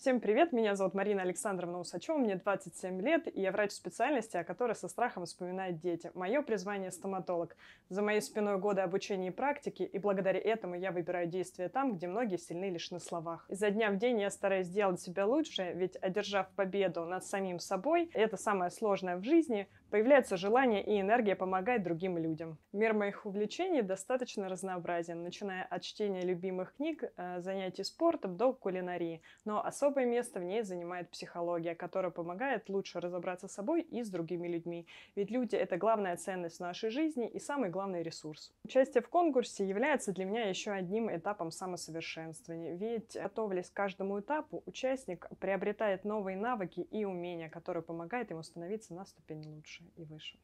Всем привет, меня зовут Марина Александровна Усачева, мне 27 лет, и я врач специальности, о которой со страхом вспоминают дети. Мое призвание – стоматолог. За моей спиной годы обучения и практики, и благодаря этому я выбираю действия там, где многие сильны лишь на словах. Изо дня в день я стараюсь делать себя лучше, ведь одержав победу над самим собой, это самое сложное в жизни, появляется желание и энергия помогать другим людям. Мир моих увлечений достаточно разнообразен, начиная от чтения любимых книг, э, занятий спортом до кулинарии, но особо Особое место в ней занимает психология, которая помогает лучше разобраться с собой и с другими людьми. Ведь люди — это главная ценность нашей жизни и самый главный ресурс. Участие в конкурсе является для меня еще одним этапом самосовершенствования. Ведь, готовясь к каждому этапу, участник приобретает новые навыки и умения, которые помогают ему становиться на ступень лучше и выше.